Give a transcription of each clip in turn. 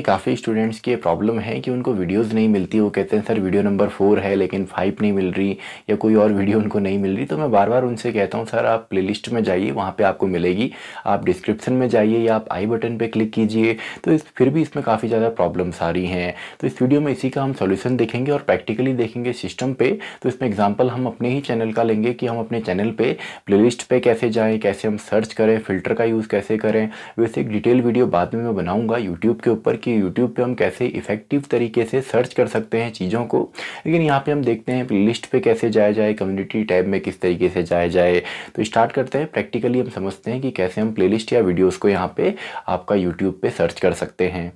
काफ़ी स्टूडेंट्स की ये प्रॉब्लम है कि उनको वीडियोस नहीं मिलती वो कहते हैं सर वीडियो नंबर फोर है लेकिन फाइव नहीं मिल रही या कोई और वीडियो उनको नहीं मिल रही तो मैं बार बार उनसे कहता हूँ सर आप प्लेलिस्ट में जाइए वहाँ पे आपको मिलेगी आप डिस्क्रिप्शन में जाइए या आप आई बटन पर क्लिक कीजिए तो इस फिर भी इसमें काफ़ी ज़्यादा प्रॉब्लम्स आ रही हैं तो इस वीडियो में इसी का हम सोल्यूशन देखेंगे और प्रैक्टिकली देखेंगे सिस्टम पर तो इसमें एग्जाम्पल हम अपने ही चैनल का लेंगे कि हम अपने चैनल पर प्ले लिस्ट पर कैसे जाएँ कैसे हम सर्च करें फिल्टर का यूज़ कैसे करें वैसे एक डिटेल वीडियो बाद में मैं बनाऊँगा यूट्यूब के ऊपर कि यूट्यूब पे हम कैसे इफेक्टिव तरीके से सर्च कर सकते हैं चीज़ों को लेकिन यहाँ पे हम देखते हैं लिस्ट पे कैसे जाया जाए कम्युनिटी टैब में किस तरीके से जाया जाए तो स्टार्ट करते हैं प्रैक्टिकली हम समझते हैं कि कैसे हम प्लेलिस्ट या वीडियोज़ को यहाँ पर आपका यूट्यूब पर सर्च कर सकते हैं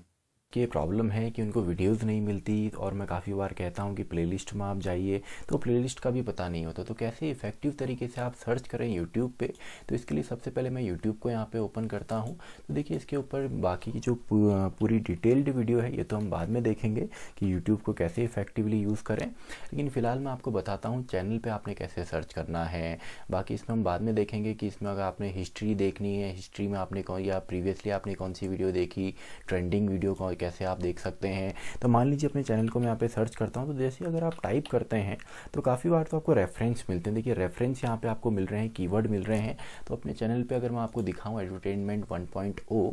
कि प्रॉब्लम है कि उनको वीडियोस नहीं मिलती और मैं काफ़ी बार कहता हूँ कि प्लेलिस्ट में आप जाइए तो प्लेलिस्ट का भी पता नहीं होता तो कैसे इफेक्टिव तरीके से आप सर्च करें यूट्यूब पे तो इसके लिए सबसे पहले मैं यूट्यूब को यहाँ पे ओपन करता हूँ तो देखिए इसके ऊपर बाकी की जो पूरी डिटेल्ड वीडियो है ये तो हम बाद में देखेंगे कि यूट्यूब को कैसे इफेक्टिवली यूज़ करें लेकिन फ़िलहाल मैं आपको बताता हूँ चैनल पर आपने कैसे सर्च करना है बाकी इसमें हम बाद में देखेंगे कि इसमें अगर आपने हिस्ट्री देखनी है हिस्ट्री में आपने कौन या प्रीवियसली आपने कौन सी वीडियो देखी ट्रेंडिंग वीडियो कौन कैसे आप देख सकते हैं तो मान लीजिए अपने चैनल को मैं यहाँ पे सर्च करता हूँ तो जैसे अगर आप टाइप करते हैं तो काफ़ी बार तो आपको रेफरेंस मिलते हैं देखिए रेफरेंस यहाँ पे आपको मिल रहे हैं कीवर्ड मिल रहे हैं तो अपने चैनल पे अगर मैं आपको दिखाऊँ एडवर्टेनमेंट ओ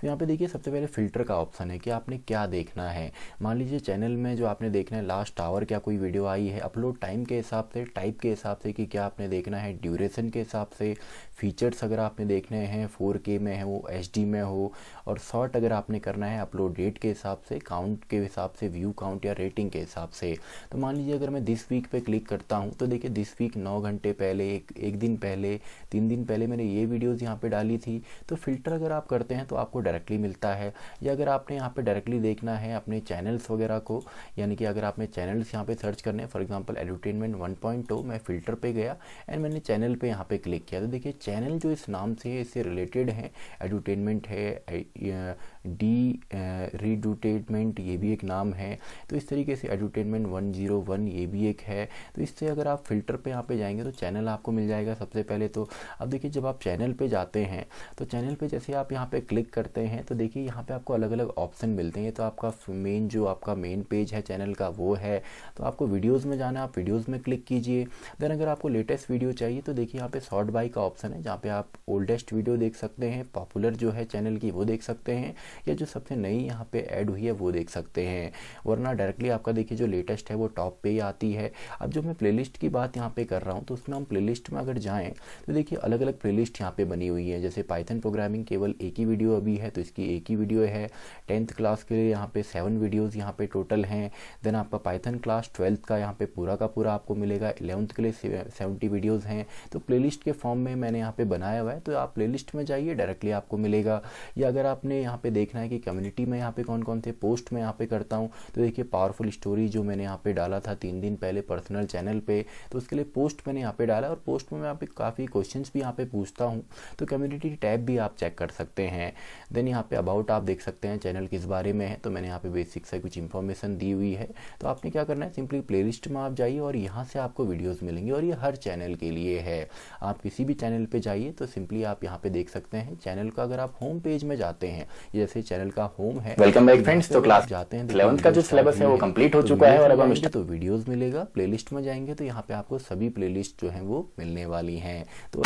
तो यहाँ पे देखिए सबसे पहले फ़िल्टर का ऑप्शन है कि आपने क्या देखना है मान लीजिए चैनल में जो आपने देखना है लास्ट आवर क्या कोई वीडियो आई है अपलोड टाइम के हिसाब से टाइप के हिसाब से कि क्या आपने देखना है ड्यूरेशन के हिसाब से फीचर्स अगर आपने देखने हैं फोर में है वो एच में हो और शॉर्ट अगर आपने करना है अपलोड डेट के हिसाब से काउंट के हिसाब से व्यू काउंट या रेटिंग के हिसाब से तो मान लीजिए अगर मैं दिस वीक पे क्लिक करता हूँ तो देखिए दिस वीक नौ घंटे पहले एक एक दिन पहले तीन दिन पहले मैंने ये वीडियोज़ यहाँ पर डाली थी तो फिल्टर अगर आप करते हैं तो आपको डायरेक्टली मिलता है या अगर आपने यहाँ पर डायरेक्टली देखना है अपने चैनल्स वगैरह को यानी कि अगर आपने चैनल्स यहाँ पर सर्च करने for example advertisement one point मैं फिल्टर पर गया एंड मैंने चैनल पर यहाँ पर क्लिक किया तो देखिए चैनल जो इस नाम से है इससे रिलेटेड हैं एडवर्टेनमेंट है डी रीडूटेटमेंट ये भी एक नाम है तो इस तरीके से एडूटेनमेंट वन जीरो वन ये भी एक है तो इससे अगर आप फिल्टर पे यहाँ पे जाएंगे तो चैनल आपको मिल जाएगा सबसे पहले तो अब देखिए जब आप चैनल पे जाते हैं तो चैनल पे जैसे आप यहाँ पे क्लिक करते हैं तो देखिए यहाँ पे आपको अलग अलग ऑप्शन मिलते हैं तो आपका मेन जो आपका मेन पेज है चैनल का वो है तो आपको वीडियोज़ में जाना आप वीडियोज़ में क्लिक कीजिए देन अगर आपको लेटेस्ट वीडियो चाहिए तो देखिए यहाँ पर शॉर्ट बाई का ऑप्शन है जहाँ पर आप ओल्डेस्ट वीडियो देख सकते हैं पॉपुलर जो है चैनल की वो देख सकते हैं या जो सबसे नई यहाँ पे ऐड हुई है वो देख सकते हैं वरना डायरेक्टली आपका देखिए जो लेटेस्ट है वो टॉप पे ही आती है अब जो मैं प्लेलिस्ट की बात यहाँ पे कर रहा हूँ तो उसमें हम प्लेलिस्ट में अगर जाएँ तो देखिए अलग अलग प्लेलिस्ट यहाँ पे बनी हुई है जैसे पाइथन प्रोग्रामिंग केवल एक ही वीडियो अभी है तो इसकी एक ही वीडियो है टेंथ क्लास के लिए यहाँ पे सेवन वीडियोज़ यहाँ पे टोटल हैं देन आपका पाइथन क्लास ट्वेल्थ का यहाँ पे पूरा का पूरा आपको मिलेगा इलेवंथ के लिए सेवेंटी वीडियोज़ हैं तो प्ले के फॉर्म में मैंने यहाँ पर बनाया हुआ है तो आप प्ले में जाइए डायरेक्टली आपको मिलेगा या अगर आपने यहाँ पे देख देखना है कि कम्युनिटी में यहाँ पे कौन कौन थे पोस्ट में यहाँ पे करता हूँ तो देखिए पावरफुल स्टोरी जो मैंने यहाँ पे डाला था तीन दिन पहले पर्सनल चैनल पे तो उसके लिए पोस्ट मैंने यहाँ पे डाला और पोस्ट में मैं यहाँ पे काफ़ी क्वेश्चन भी यहाँ पे पूछता हूँ तो कम्युनिटी टैब भी आप चेक कर सकते हैं देन यहाँ पे अबाउट आप देख सकते हैं चैनल किस बारे में है तो मैंने यहाँ पे बेसिक से कुछ इन्फॉर्मेशन दी हुई है तो आपने क्या करना है सिंपली प्ले में आप जाइए और यहाँ से आपको वीडियोज़ मिलेंगे और ये हर चैनल के लिए है आप किसी भी चैनल पर जाइए तो सिंपली आप यहाँ पर देख सकते हैं चैनल का अगर आप होम पेज में जाते हैं जैसे से चैनल का होम है वेलकम बैक फ्रेंड्स तो क्लास तो जाते हैं इलेवंथ का जो सिलेबस है वो कंप्लीट हो तो चुका है और अब हम तो वीडियोस मिलेगा प्लेलिस्ट में जाएंगे तो यहाँ पे आपको सभी प्लेलिस्ट जो है वो मिलने वाली हैं तो